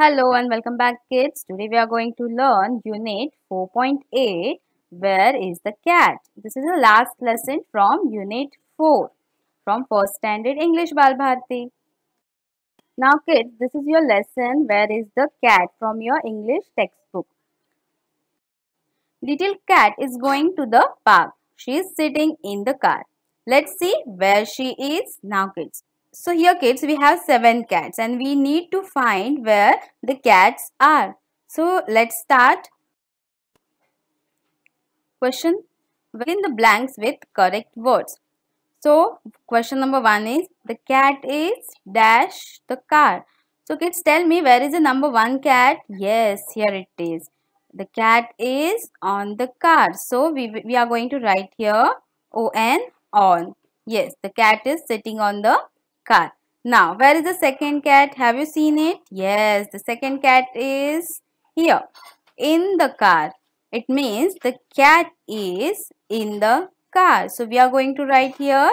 Hello and welcome back kids. Today we are going to learn unit 4.8 where is the cat. This is the last lesson from unit 4 from first standard English Balbharti. Now kids this is your lesson where is the cat from your English textbook. Little cat is going to the park. She is sitting in the car. Let's see where she is now kids. So here kids, we have 7 cats and we need to find where the cats are. So let's start. Question, fill the blanks with correct words. So question number 1 is, the cat is dash the car. So kids tell me where is the number 1 cat? Yes, here it is. The cat is on the car. So we, we are going to write here on on. Yes, the cat is sitting on the car. Now, where is the second cat? Have you seen it? Yes, the second cat is here in the car. It means the cat is in the car. So, we are going to write here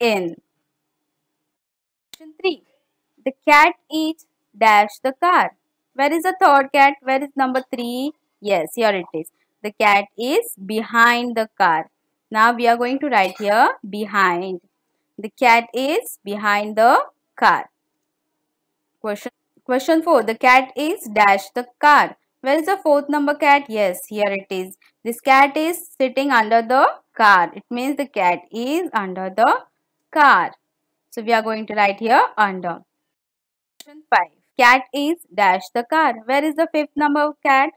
in. Question 3. The cat eats dash the car. Where is the third cat? Where is number 3? Yes, here it is. The cat is behind the car. Now, we are going to write here behind. The cat is behind the car. Question, question 4. The cat is dash the car. Where is the fourth number cat? Yes, here it is. This cat is sitting under the car. It means the cat is under the car. So we are going to write here under. Question 5. Cat is dash the car. Where is the fifth number cat?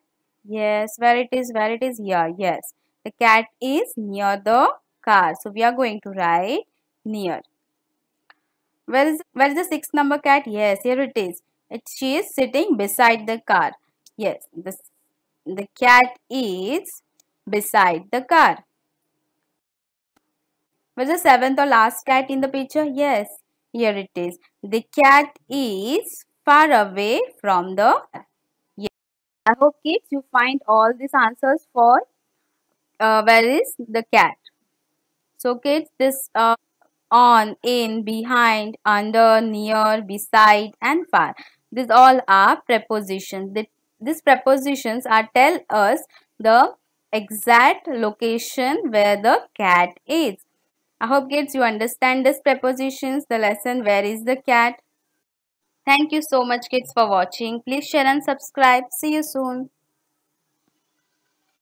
Yes, where it is, where it is here. Yes, the cat is near the car. So we are going to write near. Where is, where is the sixth number cat? Yes, here it is. It, she is sitting beside the car. Yes, the, the cat is beside the car. Where is the seventh or last cat in the picture? Yes, here it is. The cat is far away from the yes. I hope kids you find all these answers for uh, where is the cat. So kids this uh, on, in, behind, under, near, beside and far. These all are prepositions. these prepositions are tell us the exact location where the cat is. I hope kids you understand these prepositions, the lesson where is the cat. Thank you so much kids for watching. Please share and subscribe. See you soon.